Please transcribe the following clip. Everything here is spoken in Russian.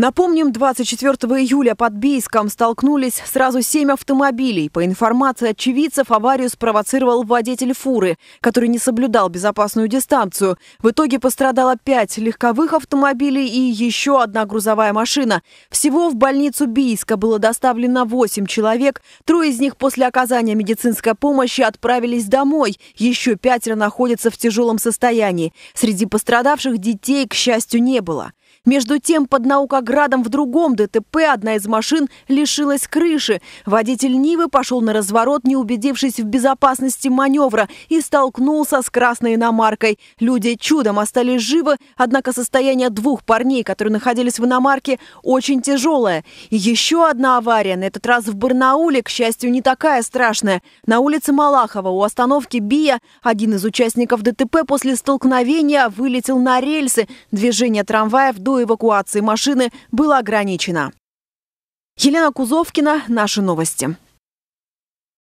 Напомним, 24 июля под Бийском столкнулись сразу семь автомобилей. По информации очевидцев, аварию спровоцировал водитель фуры, который не соблюдал безопасную дистанцию. В итоге пострадало пять легковых автомобилей и еще одна грузовая машина. Всего в больницу Бийска было доставлено 8 человек. Трое из них после оказания медицинской помощи отправились домой. Еще пятеро находятся в тяжелом состоянии. Среди пострадавших детей, к счастью, не было. Между тем, под Наукоградом в другом ДТП одна из машин лишилась крыши. Водитель Нивы пошел на разворот, не убедившись в безопасности маневра, и столкнулся с красной иномаркой. Люди чудом остались живы, однако состояние двух парней, которые находились в иномарке, очень тяжелое. И еще одна авария, на этот раз в Барнауле, к счастью, не такая страшная. На улице Малахова у остановки Бия один из участников ДТП после столкновения вылетел на рельсы. Движение трамваев до эвакуации машины было ограничено. Елена Кузовкина, наши новости.